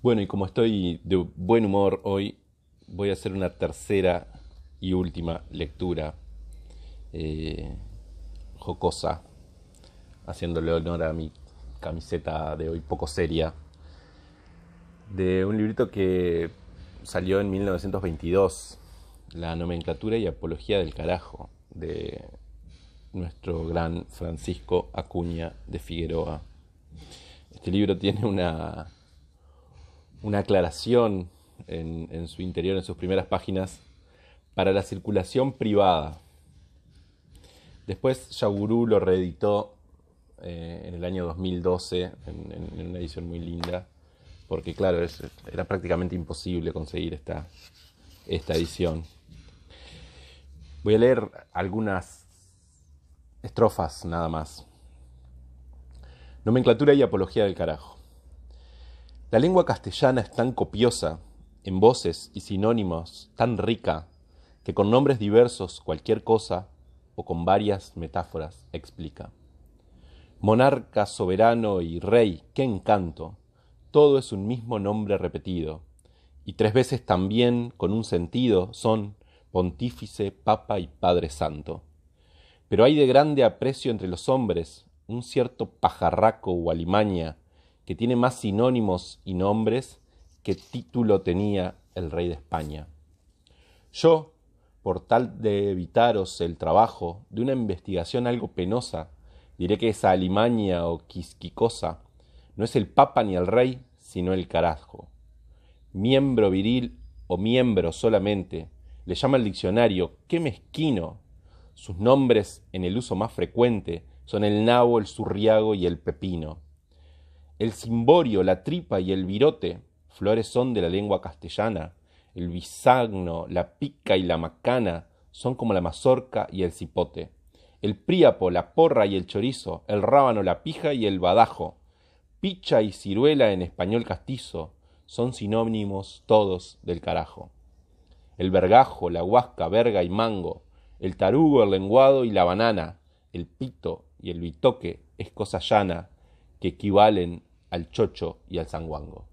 Bueno, y como estoy de buen humor hoy, voy a hacer una tercera y última lectura eh, jocosa, haciéndole honor a mi camiseta de hoy poco seria, de un librito que salió en 1922, La nomenclatura y apología del carajo, de nuestro gran Francisco Acuña de Figueroa. Este libro tiene una una aclaración en, su interior, en sus primeras páginas, para la circulación privada. Después Shaguru lo reeditó eh, en el año 2012, en, una edición muy linda, porque claro, era prácticamente imposible conseguir esta, esta edición. Voy a leer algunas estrofas nada más. Nomenclatura y apología del carajo. La lengua castellana es tan copiosa, en voces y sinónimos tan rica, que con nombres diversos cualquier cosa, o con varias metáforas, explica. Monarca, soberano y rey, qué encanto. Todo es un mismo nombre repetido, y tres veces también con un sentido son pontífice, papa y Padre Santo. Pero hay de grande aprecio entre los hombres un cierto pajarraco o alimaña que tiene más sinónimos y nombres que título tenía el rey de España. Yo, por tal de evitaros el trabajo de una investigación algo penosa, diré que esa alimaña o quisquicosa no es el papa ni el rey, sino el carajo. Miembro viril o miembro solamente, le llama el diccionario, qué mezquino. Sus nombres en el uso más frecuente son el nabo, el surriago y el pepino. El cimborio, la tripa y el virote, flores son de la lengua castellana. El bisagno, la pica y la macana son como la mazorca y el cipote. El príapo, la porra y el chorizo, el rábano, la pija y el badajo. Picha y ciruela en español castizo son sinónimos todos del carajo. El vergajo, la huasca, verga y mango, el tarugo, el lenguado y la banana, el pito y el bitoque es cosa llana que equivalen al chocho y al sanguango.